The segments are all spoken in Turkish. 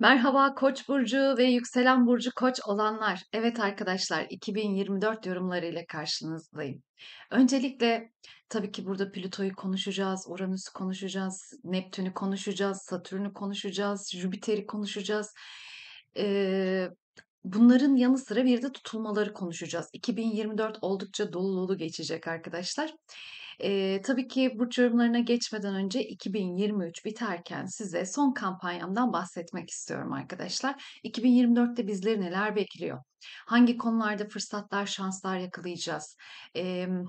Merhaba Koç burcu ve yükselen burcu Koç olanlar. Evet arkadaşlar 2024 yorumlarıyla karşınızdayım. Öncelikle tabii ki burada Plüto'yu konuşacağız, Uranüs'ü konuşacağız, Neptün'ü konuşacağız, Satürn'ü konuşacağız, Jüpiter'i konuşacağız. Ee, bunların yanı sıra bir de tutulmaları konuşacağız. 2024 oldukça dolu dolu geçecek Arkadaşlar Eee, tabii ki burç yorumlarına geçmeden önce 2023 biterken size son kampanyamdan bahsetmek istiyorum arkadaşlar. 2024'te bizleri neler bekliyor? Hangi konularda fırsatlar, şanslar yakalayacağız? Emm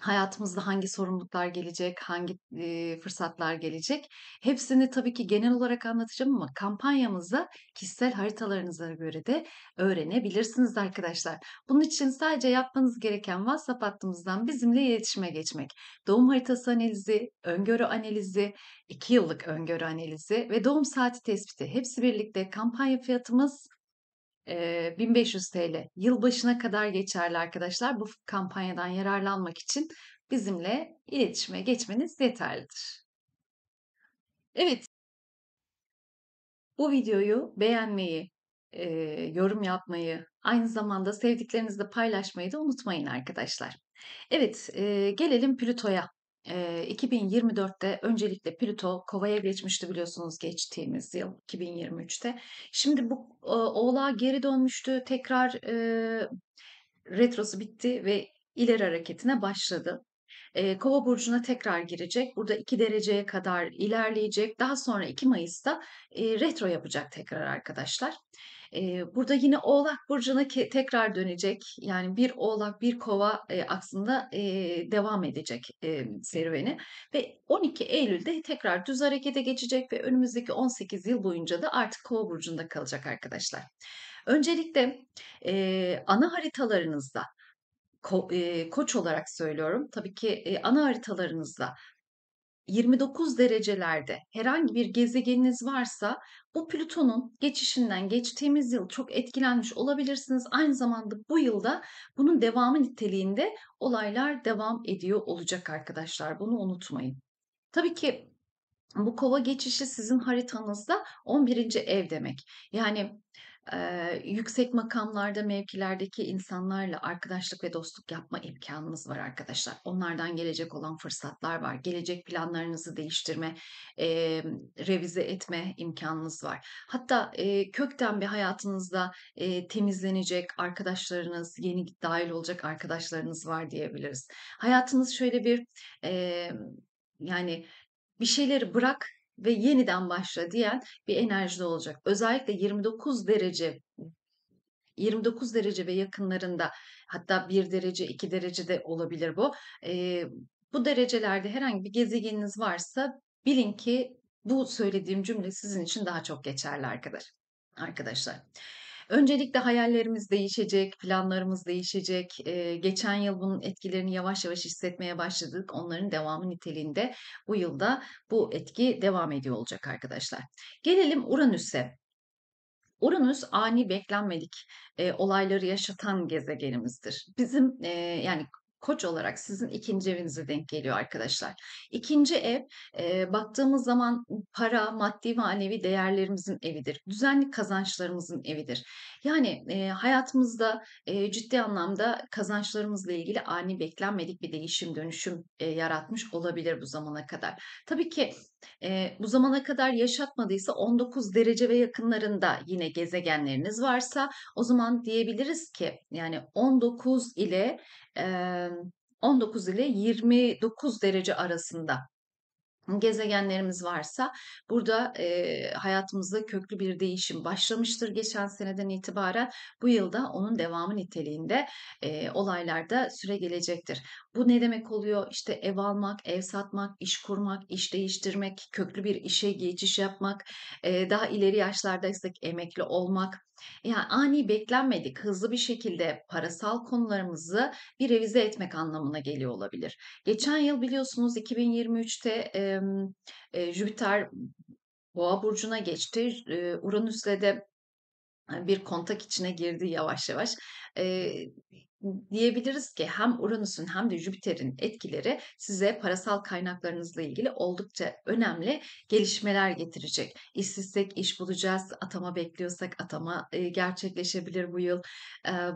hayatımızda hangi sorumluluklar gelecek, hangi e, fırsatlar gelecek. Hepsini tabii ki genel olarak anlatacağım ama kampanyamızda kişisel haritalarınıza göre de öğrenebilirsiniz arkadaşlar. Bunun için sadece yapmanız gereken WhatsApp hattımızdan bizimle iletişime geçmek. Doğum haritası analizi, öngörü analizi, 2 yıllık öngörü analizi ve doğum saati tespiti hepsi birlikte kampanya fiyatımız 1500 TL yılbaşına kadar geçerli arkadaşlar. Bu kampanyadan yararlanmak için bizimle iletişime geçmeniz yeterlidir. Evet, bu videoyu beğenmeyi, e, yorum yapmayı, aynı zamanda sevdiklerinizle paylaşmayı da unutmayın arkadaşlar. Evet, e, gelelim Plüto'ya. 2024'te öncelikle Plüto Kova'ya geçmişti biliyorsunuz geçtiğimiz yıl 2023'te. Şimdi bu Oğlağa geri dönmüştü. Tekrar e, retrosu bitti ve ileri hareketine başladı. Kova burcuna tekrar girecek. Burada 2 dereceye kadar ilerleyecek. Daha sonra 2 Mayıs'ta retro yapacak tekrar arkadaşlar burada yine Oğlak Burcu'na tekrar dönecek. Yani bir Oğlak bir Kova aslında devam edecek serüveni. Ve 12 Eylül'de tekrar düz harekete geçecek ve önümüzdeki 18 yıl boyunca da artık Kova Burcu'nda kalacak arkadaşlar. Öncelikle ana haritalarınızda ko, e, koç olarak söylüyorum. Tabii ki e, ana haritalarınızda 29 derecelerde herhangi bir gezegeniniz varsa bu Plüton'un geçişinden geçtiğimiz yıl çok etkilenmiş olabilirsiniz. Aynı zamanda bu yılda bunun devamı niteliğinde olaylar devam ediyor olacak arkadaşlar. Bunu unutmayın. Tabii ki bu kova geçişi sizin haritanızda 11. ev demek. Yani e, yüksek makamlarda, mevkilerdeki insanlarla arkadaşlık ve dostluk yapma imkanınız var arkadaşlar. Onlardan gelecek olan fırsatlar var. Gelecek planlarınızı değiştirme, e, revize etme imkanınız var. Hatta e, kökten bir hayatınızda e, temizlenecek arkadaşlarınız, yeni dahil olacak arkadaşlarınız var diyebiliriz. Hayatınız şöyle bir e, yani bir şeyleri bırak ve yeniden başla diyen bir enerjide olacak. Özellikle 29 derece 29 derece ve yakınlarında hatta 1 derece 2 derece de olabilir bu. E, bu derecelerde herhangi bir gezegeniniz varsa bilin ki bu söylediğim cümle sizin için daha çok geçerli arkadaşlar. Arkadaşlar. Öncelikle hayallerimiz değişecek, planlarımız değişecek. E, geçen yıl bunun etkilerini yavaş yavaş hissetmeye başladık. Onların devamı niteliğinde bu yılda bu etki devam ediyor olacak arkadaşlar. Gelelim Uranüs'e. Uranüs ani beklenmedik e, olayları yaşatan gezegenimizdir. Bizim e, yani koç olarak sizin ikinci evinize denk geliyor arkadaşlar. İkinci ev e, baktığımız zaman para, maddi manevi değerlerimizin evidir. Düzenli kazançlarımızın evidir. Yani e, hayatımızda e, ciddi anlamda kazançlarımızla ilgili ani beklenmedik bir değişim dönüşüm e, yaratmış olabilir bu zamana kadar. Tabii ki e, bu zamana kadar yaşatmadıysa 19 derece ve yakınlarında yine gezegenleriniz varsa o zaman diyebiliriz ki yani 19 ile e, 19 ile 29 derece arasında gezegenlerimiz varsa burada e, hayatımızda köklü bir değişim başlamıştır geçen seneden itibaren bu yılda onun devamı niteliğinde e, olaylarda süre gelecektir. Bu ne demek oluyor? İşte ev almak, ev satmak, iş kurmak, iş değiştirmek, köklü bir işe geçiş yapmak, e, daha ileri yaşlardaysak emekli olmak, yani ani beklenmedik, hızlı bir şekilde parasal konularımızı bir revize etmek anlamına geliyor olabilir. Geçen yıl biliyorsunuz 2023'te e, e, Jüpiter Boğa burcuna geçti. E, Uranüs'le de bir kontak içine girdi yavaş yavaş. E, diyebiliriz ki hem Uranüs'ün hem de Jüpiter'in etkileri size parasal kaynaklarınızla ilgili oldukça önemli gelişmeler getirecek. İşsizsek iş bulacağız, atama bekliyorsak atama e, gerçekleşebilir bu yıl.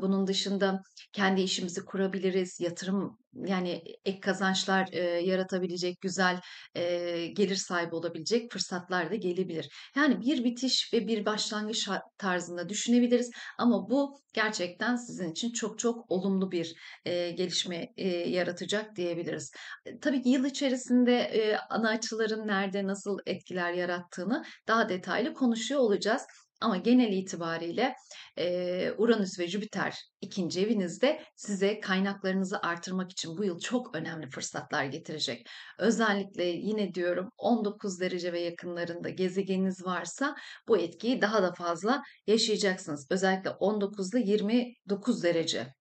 Bunun dışında kendi işimizi kurabiliriz, yatırım yani e, ek kazançlar e, yaratabilecek, güzel e, gelir sahibi olabilecek fırsatlar da gelebilir. Yani bir bitiş ve bir başlangıç tarzında düşünebiliriz ama bu gerçekten sizin için çok çok olumlu bir e, gelişme e, yaratacak diyebiliriz. E, tabii ki yıl içerisinde e, ana açıların nerede nasıl etkiler yarattığını daha detaylı konuşuyor olacağız. Ama genel itibariyle e, Uranüs ve Jüpiter ikinci evinizde size kaynaklarınızı artırmak için bu yıl çok önemli fırsatlar getirecek. Özellikle yine diyorum 19 derece ve yakınlarında gezegeniniz varsa bu etkiyi daha da fazla yaşayacaksınız. Özellikle 19 ile 29 derece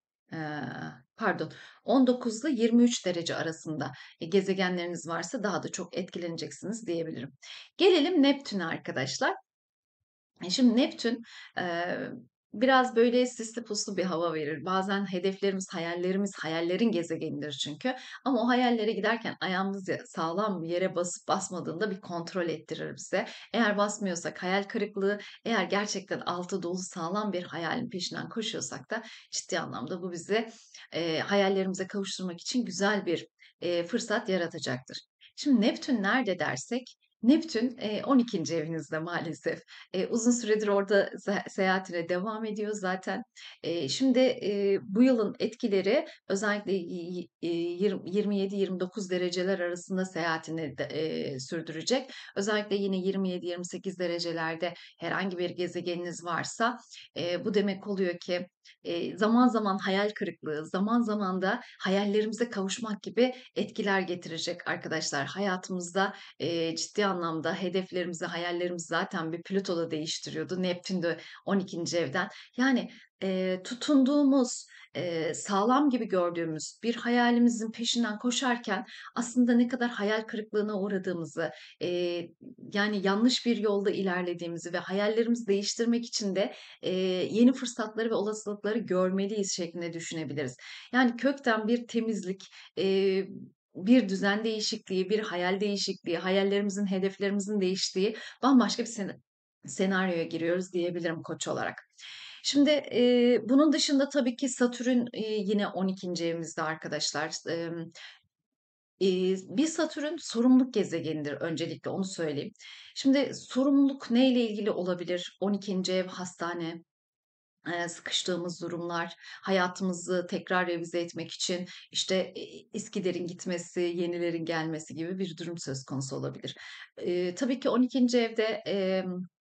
pardon 19 ile 23 derece arasında e, gezegenleriniz varsa daha da çok etkileneceksiniz diyebilirim. Gelelim Neptün'e arkadaşlar. E, şimdi Neptün biraz böyle sisli puslu bir hava verir. Bazen hedeflerimiz, hayallerimiz hayallerin gezegenidir çünkü. Ama o hayallere giderken ayağımızı sağlam bir yere basıp basmadığında bir kontrol ettirir bize. Eğer basmıyorsak hayal kırıklığı, eğer gerçekten altı dolu sağlam bir hayalin peşinden koşuyorsak da ciddi anlamda bu bizi e, hayallerimize kavuşturmak için güzel bir e, fırsat yaratacaktır. Şimdi Neptün nerede dersek Neptün 12. evinizde maalesef. Uzun süredir orada seyahatine devam ediyor zaten. Şimdi bu yılın etkileri özellikle 27-29 dereceler arasında seyahatini sürdürecek. Özellikle yine 27-28 derecelerde herhangi bir gezegeniniz varsa bu demek oluyor ki e, zaman zaman hayal kırıklığı, zaman zaman da hayallerimize kavuşmak gibi etkiler getirecek arkadaşlar. Hayatımızda e, ciddi anlamda hedeflerimizi, hayallerimizi zaten bir Plüto değiştiriyordu. Neptün de 12. evden. Yani e, tutunduğumuz, e, sağlam gibi gördüğümüz bir hayalimizin peşinden koşarken aslında ne kadar hayal kırıklığına uğradığımızı, e, yani yanlış bir yolda ilerlediğimizi ve hayallerimizi değiştirmek için de e, yeni fırsatları ve olasılıkları görmeliyiz şeklinde düşünebiliriz. Yani kökten bir temizlik, e, bir düzen değişikliği, bir hayal değişikliği, hayallerimizin, hedeflerimizin değiştiği bambaşka bir sen senaryoya giriyoruz diyebilirim koç olarak. Şimdi e, bunun dışında tabii ki Satürn e, yine 12. evimizde arkadaşlar. E, bir Satürn sorumluluk gezegenidir öncelikle onu söyleyeyim. Şimdi sorumluluk neyle ilgili olabilir? 12. ev hastane, sıkıştığımız durumlar, hayatımızı tekrar revize etmek için işte e, eskilerin gitmesi, yenilerin gelmesi gibi bir durum söz konusu olabilir. tabii ki 12. evde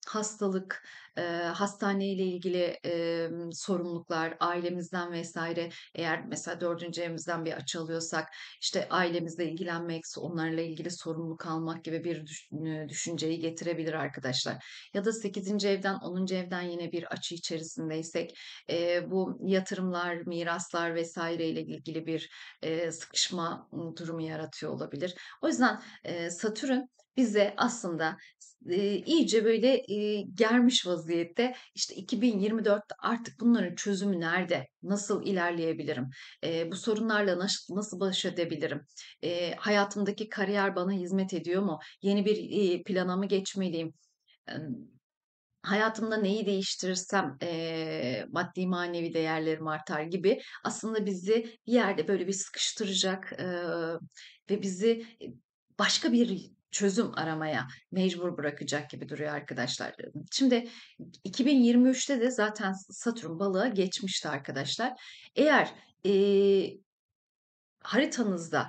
hastalık, e, hastaneyle ilgili e, sorumluluklar, ailemizden vesaire eğer mesela dördüncü evimizden bir açı alıyorsak işte ailemizle ilgilenmek, onlarla ilgili sorumluluk almak gibi bir ıı, düşünceyi getirebilir arkadaşlar. Ya da sekizinci evden, onuncu evden yine bir açı içerisindeysek e, bu yatırımlar, miraslar vesaireyle ilgili bir e, sıkışma durumu yaratıyor olabilir. O yüzden e, Satürn bize aslında e, iyice böyle e, germiş vaziyette işte 2024'te artık bunların çözümü nerede? Nasıl ilerleyebilirim? E, bu sorunlarla nasıl, nasıl baş edebilirim? E, hayatımdaki kariyer bana hizmet ediyor mu? Yeni bir e, plana mı geçmeliyim? E, hayatımda neyi değiştirirsem e, maddi manevi değerlerim artar gibi aslında bizi bir yerde böyle bir sıkıştıracak e, ve bizi başka bir çözüm aramaya mecbur bırakacak gibi duruyor arkadaşlar. Şimdi 2023'te de zaten Satürn balığa geçmişti arkadaşlar. Eğer e, haritanızda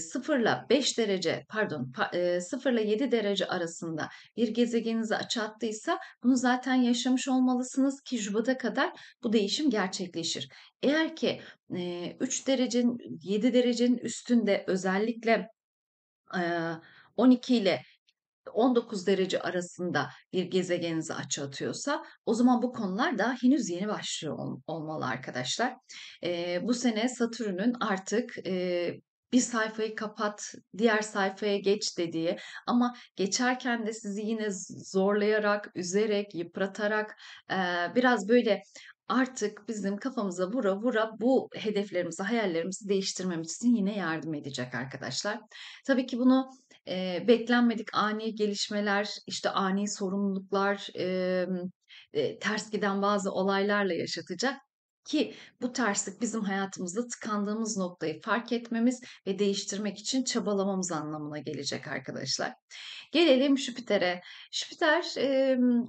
0 ile 5 derece pardon 0 ile 7 derece arasında bir gezegeninizi açı bunu zaten yaşamış olmalısınız ki Şubat'a kadar bu değişim gerçekleşir. Eğer ki 3 derecenin 7 derecenin üstünde özellikle 12 ile 19 derece arasında bir gezegeninizi açı atıyorsa o zaman bu konular da henüz yeni başlıyor ol, olmalı arkadaşlar. E, bu sene Satürn'ün artık e, bir sayfayı kapat, diğer sayfaya geç dediği ama geçerken de sizi yine zorlayarak, üzerek, yıpratarak e, biraz böyle artık bizim kafamıza vura vura bu hedeflerimizi, hayallerimizi değiştirmemiz için yine yardım edecek arkadaşlar. Tabii ki bunu e, beklenmedik ani gelişmeler, işte ani sorumluluklar, e, e, ters giden bazı olaylarla yaşatacak ki bu terslik bizim hayatımızda tıkandığımız noktayı fark etmemiz ve değiştirmek için çabalamamız anlamına gelecek arkadaşlar. Gelelim Jüpiter'e. Jüpiter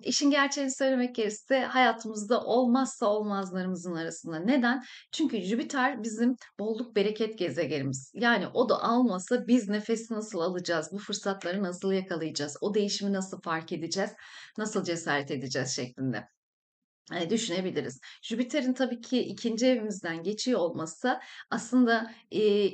işin gerçeğini söylemek gerekirse hayatımızda olmazsa olmazlarımızın arasında. Neden? Çünkü Jüpiter bizim bolluk bereket gezegenimiz. Yani o da almasa biz nefesi nasıl alacağız? Bu fırsatları nasıl yakalayacağız? O değişimi nasıl fark edeceğiz? Nasıl cesaret edeceğiz şeklinde düşünebiliriz. Jüpiter'in tabii ki ikinci evimizden geçiyor olması aslında e,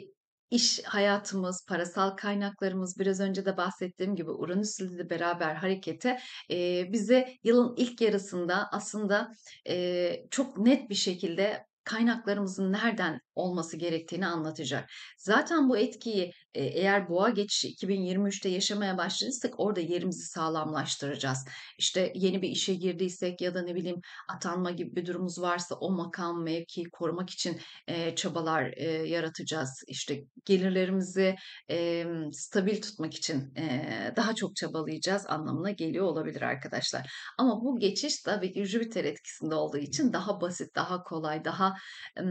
iş hayatımız, parasal kaynaklarımız biraz önce de bahsettiğim gibi Uranüs ile beraber harekete e, bize yılın ilk yarısında aslında e, çok net bir şekilde kaynaklarımızın nereden olması gerektiğini anlatacak. Zaten bu etkiyi e, eğer boğa geçişi 2023'te yaşamaya başlarsak orada yerimizi sağlamlaştıracağız. İşte yeni bir işe girdiysek ya da ne bileyim atanma gibi bir durumumuz varsa o makam mevkiyi korumak için e, çabalar e, yaratacağız. İşte gelirlerimizi e, stabil tutmak için e, daha çok çabalayacağız anlamına geliyor olabilir arkadaşlar. Ama bu geçiş tabii ki Jüpiter etkisinde olduğu için daha basit, daha kolay, daha e,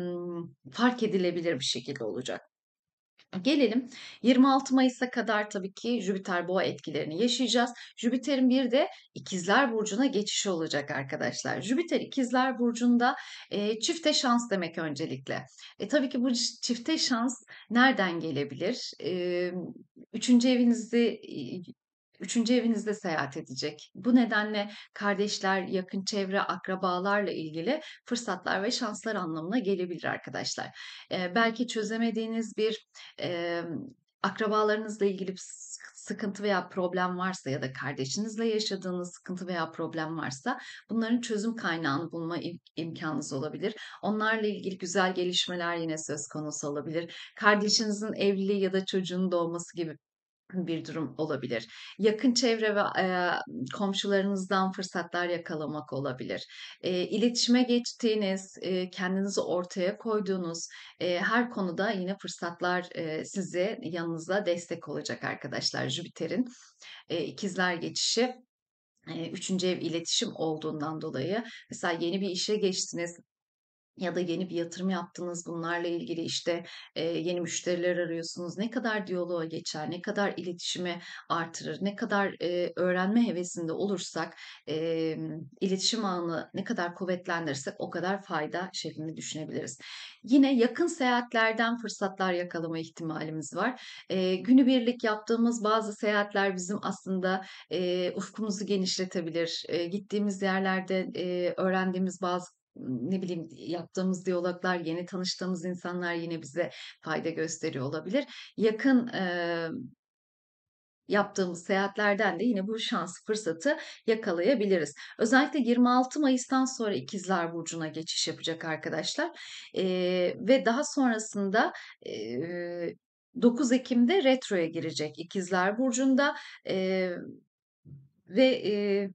fark fark edilebilir bir şekilde olacak. Gelelim 26 Mayıs'a kadar tabii ki Jüpiter boğa etkilerini yaşayacağız. Jüpiter'in bir de ikizler Burcu'na geçişi olacak arkadaşlar. Jüpiter ikizler Burcu'nda e, çifte şans demek öncelikle. E, tabii ki bu çifte şans nereden gelebilir? E, üçüncü evinizi Üçüncü evinizde seyahat edecek. Bu nedenle kardeşler, yakın çevre, akrabalarla ilgili fırsatlar ve şanslar anlamına gelebilir arkadaşlar. Ee, belki çözemediğiniz bir e, akrabalarınızla ilgili sıkıntı veya problem varsa ya da kardeşinizle yaşadığınız sıkıntı veya problem varsa bunların çözüm kaynağını bulma imkanınız olabilir. Onlarla ilgili güzel gelişmeler yine söz konusu olabilir. Kardeşinizin evliliği ya da çocuğun doğması gibi bir durum olabilir. Yakın çevre ve e, komşularınızdan fırsatlar yakalamak olabilir. E, iletişime geçtiğiniz, e, kendinizi ortaya koyduğunuz e, her konuda yine fırsatlar e, size yanınıza destek olacak arkadaşlar. Jüpiter'in e, ikizler geçişi üçüncü ev iletişim olduğundan dolayı mesela yeni bir işe geçtiniz ya da yeni bir yatırım yaptınız bunlarla ilgili işte e, yeni müşteriler arıyorsunuz ne kadar diyaloğa geçer ne kadar iletişimi artırır ne kadar e, öğrenme hevesinde olursak e, iletişim ağını ne kadar kuvvetlendirirsek o kadar fayda şeklinde düşünebiliriz. Yine yakın seyahatlerden fırsatlar yakalama ihtimalimiz var. E, günübirlik yaptığımız bazı seyahatler bizim aslında e, ufkumuzu genişletebilir. E, gittiğimiz yerlerde e, öğrendiğimiz bazı ne bileyim yaptığımız diyaloglar, yeni tanıştığımız insanlar yine bize fayda gösteriyor olabilir. Yakın e, yaptığımız seyahatlerden de yine bu şans fırsatı yakalayabiliriz. Özellikle 26 Mayıs'tan sonra İkizler Burcu'na geçiş yapacak arkadaşlar. E, ve daha sonrasında e, 9 Ekim'de retroya girecek İkizler Burcu'nda. E, ve e,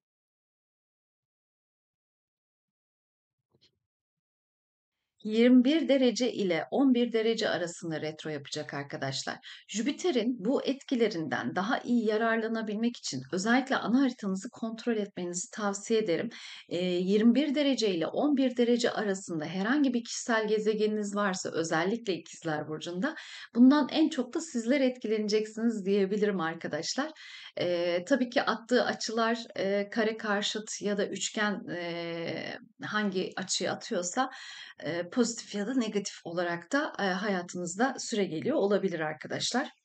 21 derece ile 11 derece arasında retro yapacak arkadaşlar. Jüpiter'in bu etkilerinden daha iyi yararlanabilmek için özellikle ana haritanızı kontrol etmenizi tavsiye ederim. 21 ee, derece ile 11 derece arasında herhangi bir kişisel gezegeniniz varsa özellikle ikizler burcunda bundan en çok da sizler etkileneceksiniz diyebilirim arkadaşlar. E, tabii ki attığı açılar e, kare karşıt ya da üçgen e, hangi açıyı atıyorsa e, pozitif ya da negatif olarak da e, hayatınızda süre geliyor olabilir arkadaşlar.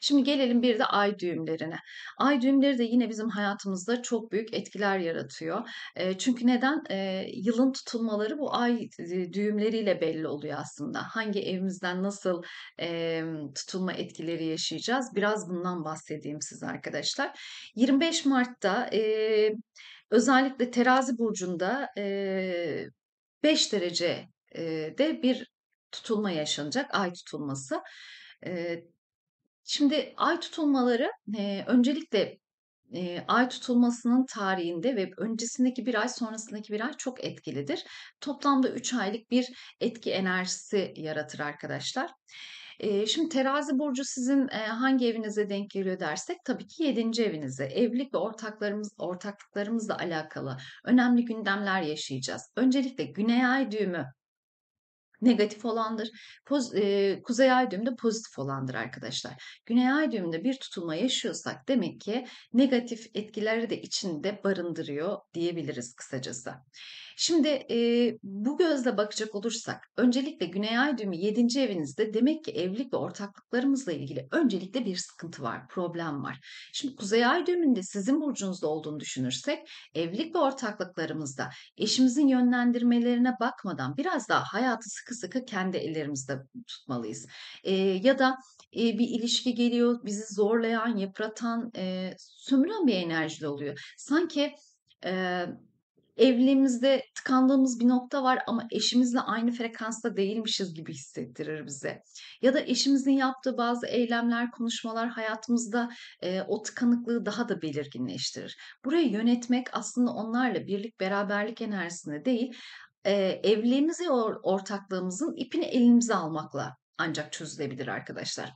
Şimdi gelelim bir de ay düğümlerine. Ay düğümleri de yine bizim hayatımızda çok büyük etkiler yaratıyor. E, çünkü neden? E, yılın tutulmaları bu ay düğümleriyle belli oluyor aslında. Hangi evimizden nasıl e, tutulma etkileri yaşayacağız? Biraz bundan bahsedeyim size arkadaşlar. 25 Mart'ta e, özellikle terazi burcunda e, 5 derece de bir tutulma yaşanacak ay tutulması. E, Şimdi ay tutulmaları e, öncelikle e, ay tutulmasının tarihinde ve öncesindeki bir ay sonrasındaki bir ay çok etkilidir. Toplamda 3 aylık bir etki enerjisi yaratır arkadaşlar. şimdi terazi burcu sizin hangi evinize denk geliyor dersek tabii ki 7. evinize. Evlilik ve ortaklarımız ortaklıklarımızla alakalı önemli gündemler yaşayacağız. Öncelikle güney ay düğümü negatif olandır. Poz, e, kuzey ay düğümde pozitif olandır arkadaşlar. Güney ay düğümde bir tutulma yaşıyorsak demek ki negatif etkileri de içinde barındırıyor diyebiliriz kısacası. Şimdi e, bu gözle bakacak olursak öncelikle Güney Ay düğümü 7. evinizde demek ki evlilik ve ortaklıklarımızla ilgili öncelikle bir sıkıntı var, problem var. Şimdi Kuzey Ay düğümünde sizin burcunuzda olduğunu düşünürsek evlilik ve ortaklıklarımızda eşimizin yönlendirmelerine bakmadan biraz daha hayatı sıkı sıkı kendi ellerimizde tutmalıyız. E, ya da e, bir ilişki geliyor bizi zorlayan, yıpratan, e, sömüren bir enerjili oluyor. Sanki e, evliliğimizde tıkandığımız bir nokta var ama eşimizle aynı frekansta değilmişiz gibi hissettirir bize. Ya da eşimizin yaptığı bazı eylemler, konuşmalar hayatımızda e, o tıkanıklığı daha da belirginleştirir. Burayı yönetmek aslında onlarla birlik beraberlik enerjisinde değil, e, evliliğimizi ortaklığımızın ipini elimize almakla ancak çözülebilir arkadaşlar.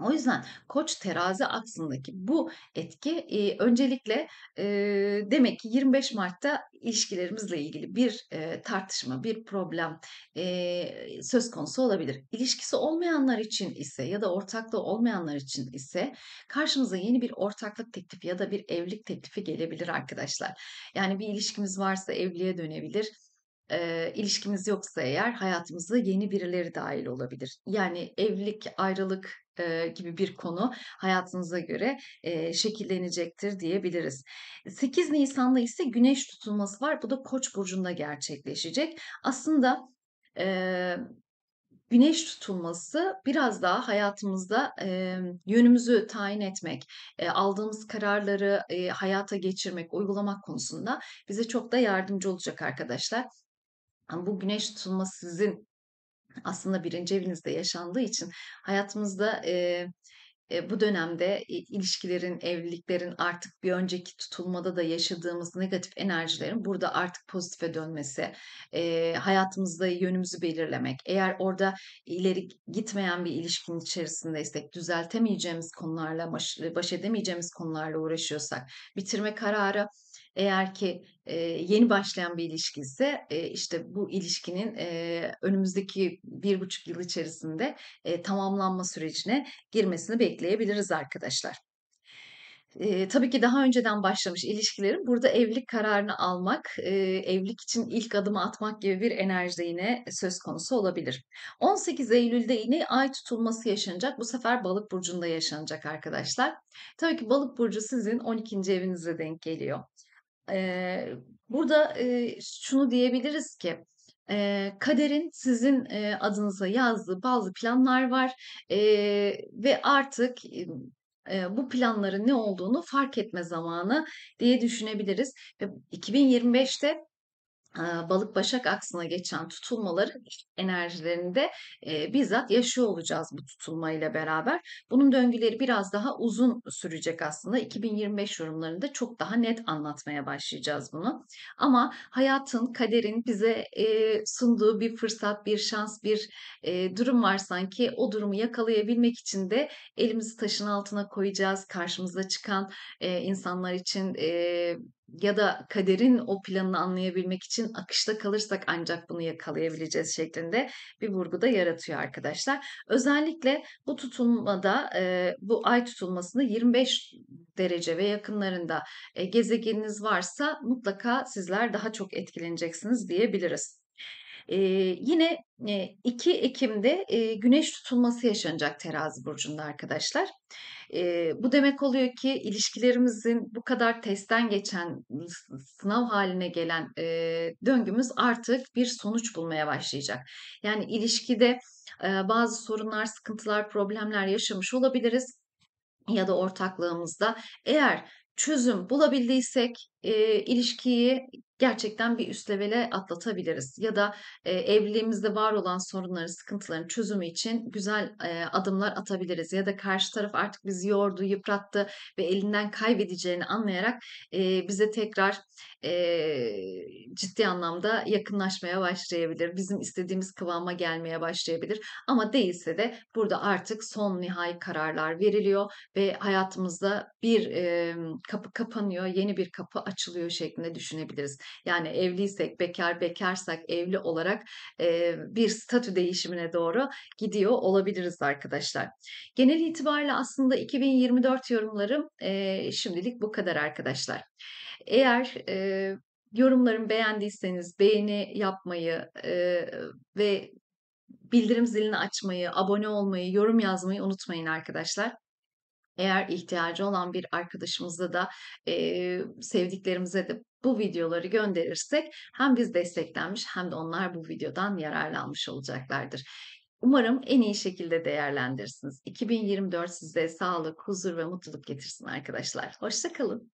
O yüzden koç terazi aksındaki bu etki e, öncelikle e, demek ki 25 Mart'ta ilişkilerimizle ilgili bir e, tartışma, bir problem e, söz konusu olabilir. İlişkisi olmayanlar için ise ya da ortaklığı olmayanlar için ise karşımıza yeni bir ortaklık teklifi ya da bir evlilik teklifi gelebilir arkadaşlar. Yani bir ilişkimiz varsa evliliğe dönebilir e, ilişkimiz yoksa eğer hayatımızda yeni birileri dahil olabilir. Yani evlilik, ayrılık, e, gibi bir konu hayatınıza göre e, şekillenecektir diyebiliriz. 8 Nisan'da ise güneş tutulması var. Bu da Koç burcunda gerçekleşecek. Aslında e, güneş tutulması biraz daha hayatımızda e, yönümüzü tayin etmek, e, aldığımız kararları e, hayata geçirmek, uygulamak konusunda bize çok da yardımcı olacak arkadaşlar. Bu güneş tutulması sizin aslında birinci evinizde yaşandığı için hayatımızda e, bu dönemde ilişkilerin, evliliklerin artık bir önceki tutulmada da yaşadığımız negatif enerjilerin burada artık pozitife dönmesi, hayatımızda yönümüzü belirlemek, eğer orada ileri gitmeyen bir ilişkinin içerisindeysek, düzeltemeyeceğimiz konularla, baş edemeyeceğimiz konularla uğraşıyorsak, bitirme kararı eğer ki e, yeni başlayan bir ilişki ise e, işte bu ilişkinin e, önümüzdeki bir buçuk yıl içerisinde e, tamamlanma sürecine girmesini bekleyebiliriz arkadaşlar. E, tabii ki daha önceden başlamış ilişkilerin burada evlilik kararını almak, e, evlilik için ilk adımı atmak gibi bir enerjide yine söz konusu olabilir. 18 Eylül'de yine ay tutulması yaşanacak. Bu sefer balık burcunda yaşanacak arkadaşlar. Tabii ki balık burcu sizin 12. evinize denk geliyor burada şunu diyebiliriz ki kaderin sizin adınıza yazdığı bazı planlar var ve artık bu planların ne olduğunu fark etme zamanı diye düşünebiliriz. 2025'te balık başak aksına geçen tutulmaların enerjilerinde e, bizzat yaşıyor olacağız bu tutulmayla beraber. Bunun döngüleri biraz daha uzun sürecek aslında. 2025 yorumlarında çok daha net anlatmaya başlayacağız bunu. Ama hayatın, kaderin bize e, sunduğu bir fırsat, bir şans, bir e, durum var sanki. O durumu yakalayabilmek için de elimizi taşın altına koyacağız. Karşımıza çıkan e, insanlar için e, ya da kaderin o planını anlayabilmek için akışta kalırsak ancak bunu yakalayabileceğiz şeklinde bir vurgu da yaratıyor arkadaşlar. Özellikle bu tutulmada bu ay tutulmasını 25 derece ve yakınlarında gezegeniniz varsa mutlaka sizler daha çok etkileneceksiniz diyebiliriz. E, yine e, 2 Ekim'de e, güneş tutulması yaşanacak terazi burcunda arkadaşlar. E, bu demek oluyor ki ilişkilerimizin bu kadar testten geçen, sınav haline gelen e, döngümüz artık bir sonuç bulmaya başlayacak. Yani ilişkide e, bazı sorunlar, sıkıntılar, problemler yaşamış olabiliriz ya da ortaklığımızda eğer çözüm bulabildiysek e, ilişkiyi gerçekten bir üst levele atlatabiliriz. Ya da e, evliliğimizde var olan sorunları, sıkıntıların çözümü için güzel e, adımlar atabiliriz. Ya da karşı taraf artık bizi yordu, yıprattı ve elinden kaybedeceğini anlayarak e, bize tekrar e, ciddi anlamda yakınlaşmaya başlayabilir. Bizim istediğimiz kıvama gelmeye başlayabilir. Ama değilse de burada artık son nihai kararlar veriliyor ve hayatımızda bir e, kapı kapanıyor, yeni bir kapı açılıyor şeklinde düşünebiliriz. Yani evliysek, bekar bekarsak evli olarak e, bir statü değişimine doğru gidiyor olabiliriz arkadaşlar. Genel itibariyle aslında 2024 yorumlarım e, şimdilik bu kadar arkadaşlar. Eğer e, yorumlarımı beğendiyseniz beğeni yapmayı e, ve bildirim zilini açmayı, abone olmayı, yorum yazmayı unutmayın arkadaşlar. Eğer ihtiyacı olan bir arkadaşımıza da e, sevdiklerimize de bu videoları gönderirsek hem biz desteklenmiş hem de onlar bu videodan yararlanmış olacaklardır. Umarım en iyi şekilde değerlendirirsiniz. 2024 size sağlık, huzur ve mutluluk getirsin arkadaşlar. Hoşçakalın.